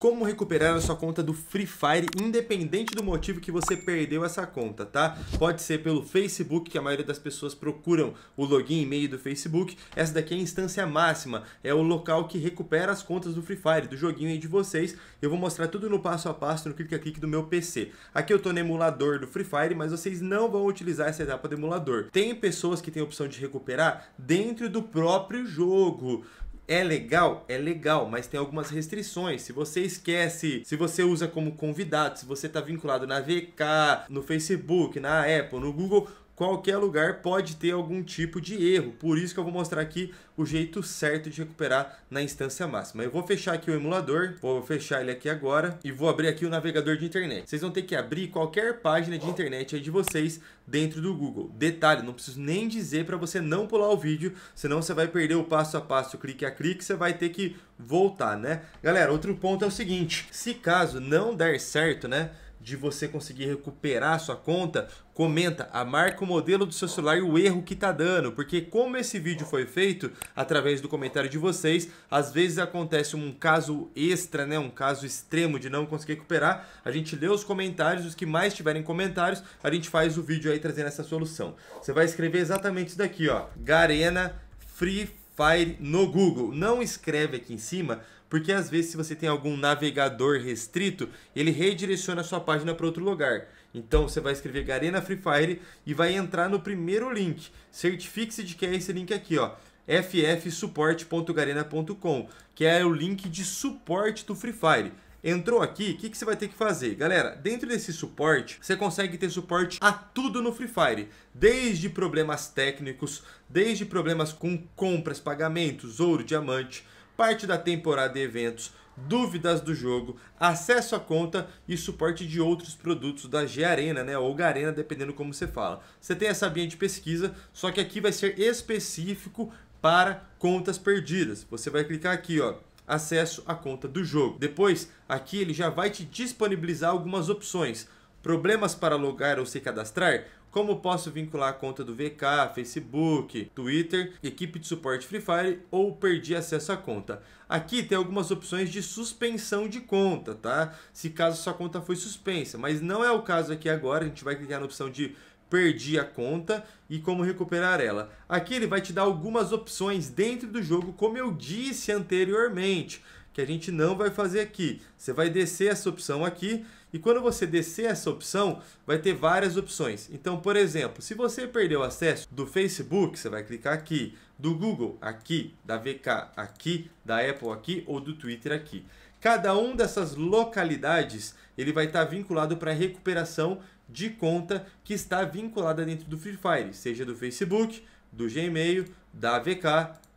como recuperar a sua conta do Free Fire, independente do motivo que você perdeu essa conta, tá? Pode ser pelo Facebook, que a maioria das pessoas procuram o login e e-mail do Facebook. Essa daqui é a instância máxima, é o local que recupera as contas do Free Fire, do joguinho aí de vocês. Eu vou mostrar tudo no passo a passo, no clique a clique do meu PC. Aqui eu tô no emulador do Free Fire, mas vocês não vão utilizar essa etapa do emulador. Tem pessoas que têm a opção de recuperar dentro do próprio jogo. É legal? É legal, mas tem algumas restrições. Se você esquece, se você usa como convidado, se você está vinculado na VK, no Facebook, na Apple, no Google, qualquer lugar pode ter algum tipo de erro. Por isso que eu vou mostrar aqui o jeito certo de recuperar na instância máxima. Eu vou fechar aqui o emulador, vou fechar ele aqui agora e vou abrir aqui o navegador de internet. Vocês vão ter que abrir qualquer página de internet aí de vocês dentro do Google. Detalhe, não preciso nem dizer para você não pular o vídeo, senão você vai perder o passo a passo, clique a clique, você vai ter que voltar, né? Galera, outro ponto é o seguinte, se caso não der certo, né? de você conseguir recuperar a sua conta, comenta a marca, o modelo do seu celular e o erro que está dando, porque como esse vídeo foi feito através do comentário de vocês, às vezes acontece um caso extra, né, um caso extremo de não conseguir recuperar, a gente lê os comentários, os que mais tiverem comentários, a gente faz o vídeo aí trazendo essa solução. Você vai escrever exatamente isso daqui, ó, Garena Free Fire no Google. Não escreve aqui em cima porque às vezes se você tem algum navegador restrito, ele redireciona a sua página para outro lugar. Então você vai escrever Garena Free Fire e vai entrar no primeiro link. Certifique-se de que é esse link aqui, ó ffsupport.garena.com, que é o link de suporte do Free Fire. Entrou aqui, o que, que, você vai ter que fazer? Galera, dentro desse suporte, você consegue ter suporte a tudo no Free Fire. Desde problemas técnicos, desde problemas com compras, pagamentos, ouro, diamante parte da temporada de eventos, dúvidas do jogo, acesso à conta e suporte de outros produtos da G Arena, né, ou Garena, dependendo como você fala. Você tem essa linha de pesquisa, só que aqui vai ser específico para contas perdidas. Você vai clicar aqui, ó, acesso à conta do jogo. Depois, aqui ele já vai te disponibilizar algumas opções. Problemas para logar ou se cadastrar? Como posso vincular a conta do VK, Facebook, Twitter, equipe de suporte Free Fire ou perdi acesso à conta? Aqui tem algumas opções de suspensão de conta, tá? Se caso sua conta foi suspensa, mas não é o caso aqui agora, a gente vai clicar na opção de perdi a conta e como recuperar ela. Aqui ele vai te dar algumas opções dentro do jogo, como eu disse anteriormente que a gente não vai fazer aqui. Você vai descer essa opção aqui e quando você descer essa opção, vai ter várias opções. Então, por exemplo, se você perdeu acesso do Facebook, você vai clicar aqui, do Google aqui, da VK aqui, da Apple aqui ou do Twitter aqui. Cada um dessas localidades, ele vai estar tá vinculado para recuperação de conta que está vinculada dentro do Free Fire, seja do Facebook, do Gmail, da VK,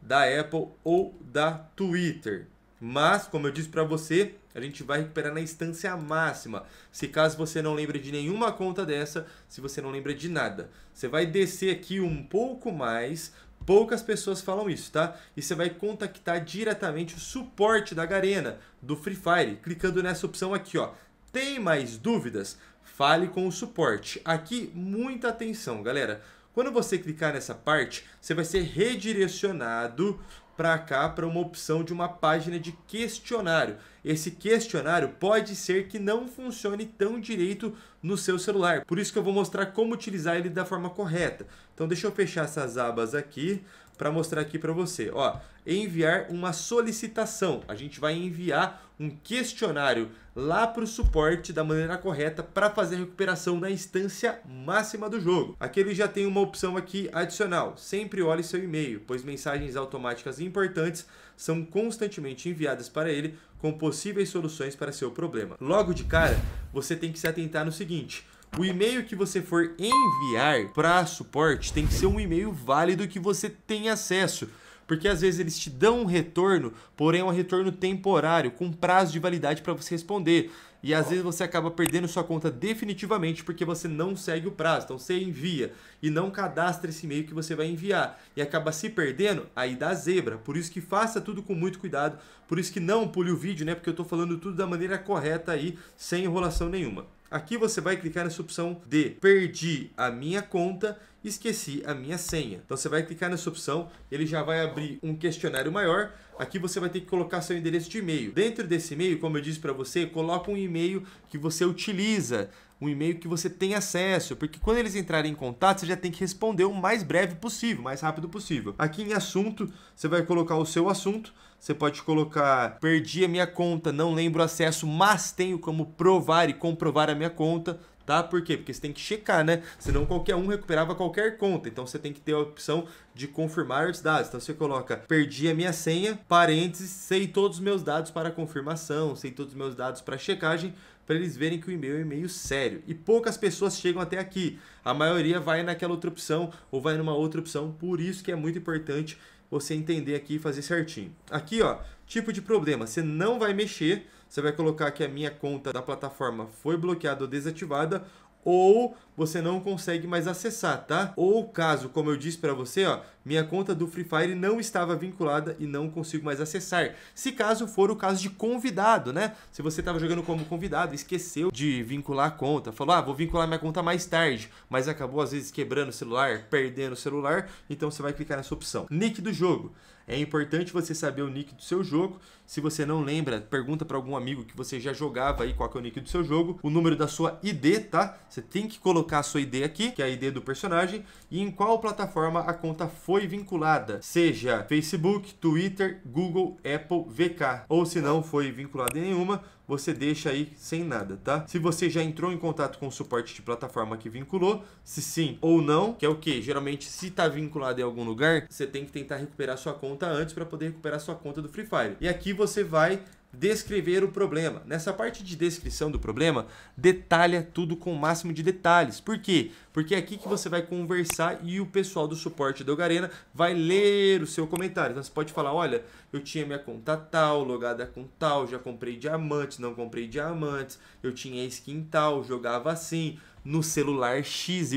da Apple ou da Twitter. Mas, como eu disse para você, a gente vai recuperar na instância máxima. Se caso você não lembre de nenhuma conta dessa, se você não lembra de nada, você vai descer aqui um pouco mais. Poucas pessoas falam isso, tá? E você vai contactar diretamente o suporte da Garena, do Free Fire, clicando nessa opção aqui, ó. Tem mais dúvidas? Fale com o suporte. Aqui, muita atenção, galera. Quando você clicar nessa parte, você vai ser redirecionado para cá para uma opção de uma página de questionário. Esse questionário pode ser que não funcione tão direito no seu celular. Por isso que eu vou mostrar como utilizar ele da forma correta. Então deixa eu fechar essas abas aqui para mostrar aqui para você. Ó, enviar uma solicitação. A gente vai enviar um questionário lá para o suporte da maneira correta para fazer a recuperação na instância máxima do jogo. Aqui ele já tem uma opção aqui adicional. Sempre olhe seu e-mail, pois mensagens automáticas importantes são constantemente enviadas para ele com possíveis soluções para seu problema. Logo de cara, você tem que se atentar no seguinte o e-mail que você for enviar para suporte tem que ser um e-mail válido que você tenha acesso. Porque às vezes eles te dão um retorno, porém é um retorno temporário, com prazo de validade para você responder. E às vezes você acaba perdendo sua conta definitivamente porque você não segue o prazo. Então você envia e não cadastra esse e-mail que você vai enviar. E acaba se perdendo, aí dá zebra. Por isso que faça tudo com muito cuidado. Por isso que não pule o vídeo, né? Porque eu estou falando tudo da maneira correta aí, sem enrolação nenhuma. Aqui você vai clicar nessa opção de perdi a minha conta esqueci a minha senha. Então você vai clicar nessa opção, ele já vai abrir um questionário maior. Aqui você vai ter que colocar seu endereço de e-mail. Dentro desse e-mail, como eu disse para você, coloca um e-mail que você utiliza, um e-mail que você tem acesso, porque quando eles entrarem em contato, você já tem que responder o mais breve possível, mais rápido possível. Aqui em assunto, você vai colocar o seu assunto, você pode colocar perdi a minha conta, não lembro o acesso, mas tenho como provar e comprovar a minha conta tá? Por quê? Porque você tem que checar, né? Senão qualquer um recuperava qualquer conta. Então você tem que ter a opção de confirmar os dados. Então você coloca perdi a minha senha, parênteses, sei todos os meus dados para confirmação, sei todos os meus dados para checagem, para eles verem que o e-mail é um e-mail sério. E poucas pessoas chegam até aqui. A maioria vai naquela outra opção ou vai numa outra opção. Por isso que é muito importante você entender aqui e fazer certinho. Aqui, ó, tipo de problema, você não vai mexer você vai colocar que a minha conta da plataforma foi bloqueada ou desativada ou você não consegue mais acessar, tá? Ou caso, como eu disse para você, ó, minha conta do Free Fire não estava vinculada e não consigo mais acessar. Se caso for o caso de convidado, né? Se você estava jogando como convidado, esqueceu de vincular a conta, falou, ah, vou vincular minha conta mais tarde, mas acabou às vezes quebrando o celular, perdendo o celular, então você vai clicar nessa opção. Nick do jogo. É importante você saber o nick do seu jogo. Se você não lembra, pergunta para algum amigo que você já jogava aí qual é o nick do seu jogo, o número da sua ID, tá? Você tem que colocar a sua ID aqui, que é a ID do personagem, e em qual plataforma a conta foi foi vinculada, seja Facebook, Twitter, Google, Apple, VK, ou se não foi vinculada em nenhuma, você deixa aí sem nada, tá? Se você já entrou em contato com o suporte de plataforma que vinculou, se sim ou não, que é o que? Geralmente, se tá vinculado em algum lugar, você tem que tentar recuperar sua conta antes para poder recuperar sua conta do Free Fire. E aqui você vai descrever o problema. Nessa parte de descrição do problema, detalha tudo com o máximo de detalhes. Por quê? Porque é aqui que você vai conversar e o pessoal do suporte da Garena vai ler o seu comentário. Então você pode falar, olha, eu tinha minha conta tal, logada com tal, já comprei diamantes, não comprei diamantes, eu tinha skin tal, jogava assim, no celular XYZ.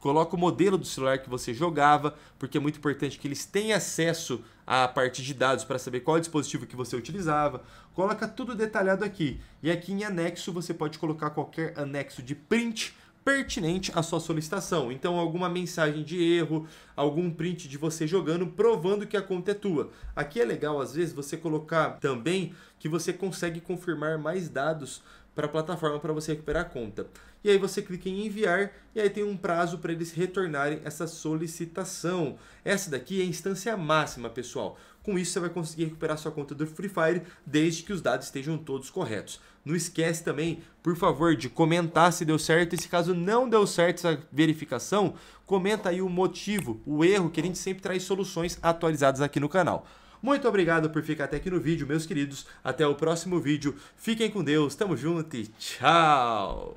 Coloca o modelo do celular que você jogava, porque é muito importante que eles tenham acesso à parte de dados para saber qual dispositivo que você utilizava. Coloca tudo detalhado aqui. E aqui em anexo você pode colocar qualquer anexo de print pertinente à sua solicitação. Então, alguma mensagem de erro, algum print de você jogando, provando que a conta é tua. Aqui é legal, às vezes, você colocar também que você consegue confirmar mais dados para a plataforma para você recuperar a conta. E aí você clica em enviar e aí tem um prazo para eles retornarem essa solicitação. Essa daqui é a instância máxima, pessoal. Com isso você vai conseguir recuperar sua conta do Free Fire desde que os dados estejam todos corretos. Não esquece também, por favor, de comentar se deu certo e se caso não deu certo essa verificação, comenta aí o motivo, o erro, que a gente sempre traz soluções atualizadas aqui no canal. Muito obrigado por ficar até aqui no vídeo, meus queridos. Até o próximo vídeo. Fiquem com Deus, tamo junto e tchau!